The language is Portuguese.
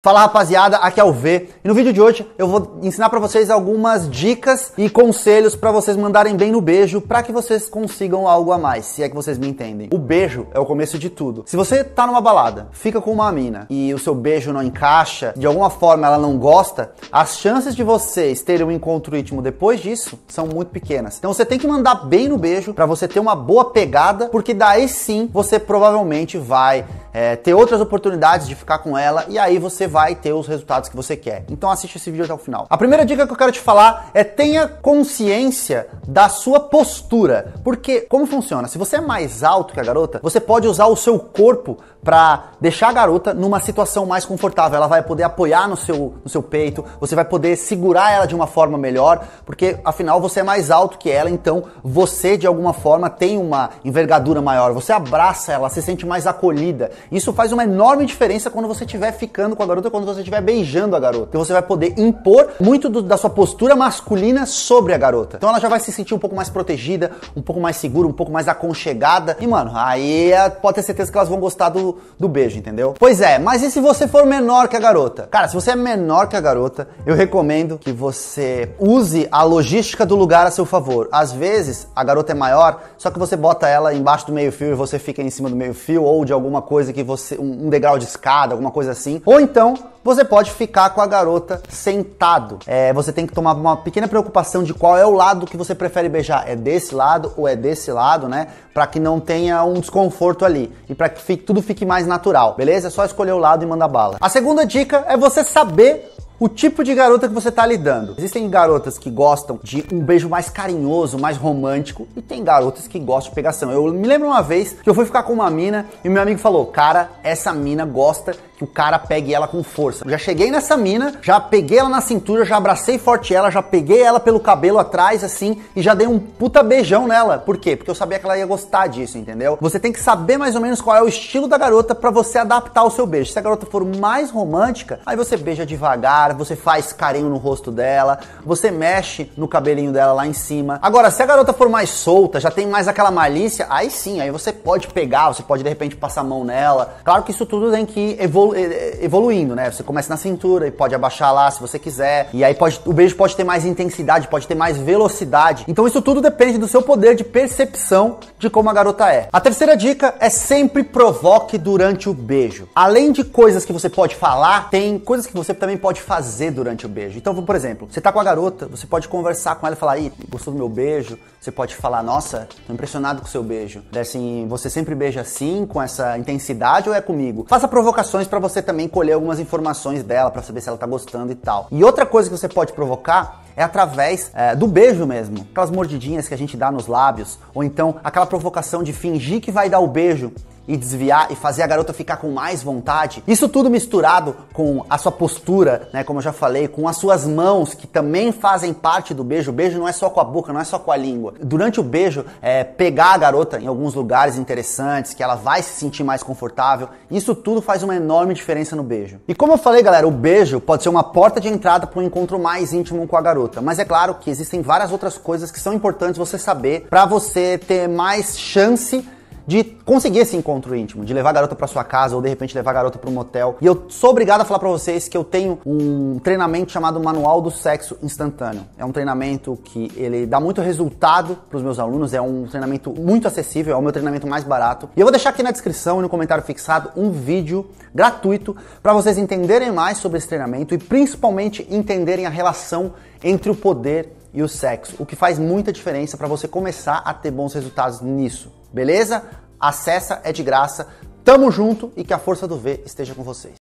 Fala rapaziada, aqui é o V e no vídeo de hoje eu vou ensinar para vocês algumas dicas e conselhos para vocês mandarem bem no beijo para que vocês consigam algo a mais, se é que vocês me entendem. O beijo é o começo de tudo. Se você tá numa balada, fica com uma mina e o seu beijo não encaixa, de alguma forma ela não gosta, as chances de vocês terem um encontro íntimo depois disso são muito pequenas. Então você tem que mandar bem no beijo para você ter uma boa pegada, porque daí sim você provavelmente vai é, ter outras oportunidades de ficar com ela e aí você vai ter os resultados que você quer. Então assiste esse vídeo até o final. A primeira dica que eu quero te falar é tenha consciência da sua postura, porque como funciona? Se você é mais alto que a garota, você pode usar o seu corpo para deixar a garota numa situação mais confortável. Ela vai poder apoiar no seu, no seu peito, você vai poder segurar ela de uma forma melhor, porque afinal você é mais alto que ela, então você de alguma forma tem uma envergadura maior. Você abraça ela, se sente mais acolhida. Isso faz uma enorme diferença quando você estiver ficando com a garota, quando você estiver beijando a garota. Então você vai poder impor muito do, da sua postura masculina sobre a garota. Então ela já vai se sentir um pouco mais protegida, um pouco mais segura, um pouco mais aconchegada. E, mano, aí é, pode ter certeza que elas vão gostar do, do beijo, entendeu? Pois é, mas e se você for menor que a garota? Cara, se você é menor que a garota, eu recomendo que você use a logística do lugar a seu favor. Às vezes, a garota é maior, só que você bota ela embaixo do meio-fio e você fica em cima do meio-fio ou de alguma coisa coisa que você. um degrau de escada, alguma coisa assim. Ou então, você pode ficar com a garota sentado. É, você tem que tomar uma pequena preocupação de qual é o lado que você prefere beijar. É desse lado ou é desse lado, né? Para que não tenha um desconforto ali e para que fique, tudo fique mais natural, beleza? É só escolher o lado e mandar bala. A segunda dica é você saber o tipo de garota que você está lidando. Existem garotas que gostam de um beijo mais carinhoso, mais romântico, e tem garotas que gostam de pegação. Eu me lembro uma vez que eu fui ficar com uma mina e meu amigo falou: Cara, essa mina gosta que o cara pegue ela com força. Eu já cheguei nessa mina, já peguei ela na cintura, já abracei forte ela, já peguei ela pelo cabelo atrás, assim, e já dei um puta beijão nela. Por quê? Porque eu sabia que ela ia gostar disso, entendeu? Você tem que saber mais ou menos qual é o estilo da garota para você adaptar o seu beijo. Se a garota for mais romântica, aí você beija devagar cara, você faz carinho no rosto dela, você mexe no cabelinho dela lá em cima. Agora, se a garota for mais solta, já tem mais aquela malícia, aí sim, aí você pode pegar, você pode de repente passar a mão nela. Claro que isso tudo tem que ir evolu eh, eh, evoluindo, né? Você começa na cintura e pode abaixar lá se você quiser. E aí pode, o beijo pode ter mais intensidade, pode ter mais velocidade. Então isso tudo depende do seu poder de percepção de como a garota é. A terceira dica é sempre provoque durante o beijo. Além de coisas que você pode falar, tem coisas que você também pode fazer fazer durante o beijo. Então, por exemplo, você tá com a garota, você pode conversar com ela e falar, aí, gostou do meu beijo? Você pode falar, nossa, tô impressionado com o seu beijo. Assim, você sempre beija assim, com essa intensidade ou é comigo? Faça provocações para você também colher algumas informações dela, para saber se ela tá gostando e tal. E outra coisa que você pode provocar é através é, do beijo mesmo. Aquelas mordidinhas que a gente dá nos lábios, ou então aquela provocação de fingir que vai dar o beijo e desviar e fazer a garota ficar com mais vontade. Isso tudo misturado com a sua postura, né, como eu já falei, com as suas mãos que também fazem parte do beijo. O beijo não é só com a boca, não é só com a língua. Durante o beijo, é, pegar a garota em alguns lugares interessantes que ela vai se sentir mais confortável. Isso tudo faz uma enorme diferença no beijo. E como eu falei, galera, o beijo pode ser uma porta de entrada para um encontro mais íntimo com a garota, mas é claro que existem várias outras coisas que são importantes você saber para você ter mais chance de conseguir esse encontro íntimo, de levar a garota para sua casa ou de repente levar a garota para um motel. E eu sou obrigado a falar para vocês que eu tenho um treinamento chamado Manual do Sexo Instantâneo. É um treinamento que ele dá muito resultado para os meus alunos, é um treinamento muito acessível, é o meu treinamento mais barato. E eu vou deixar aqui na descrição e no comentário fixado um vídeo gratuito para vocês entenderem mais sobre esse treinamento e principalmente entenderem a relação entre o poder e o sexo, o que faz muita diferença para você começar a ter bons resultados nisso. Beleza? Acessa, é de graça. Tamo junto e que a força do V esteja com vocês.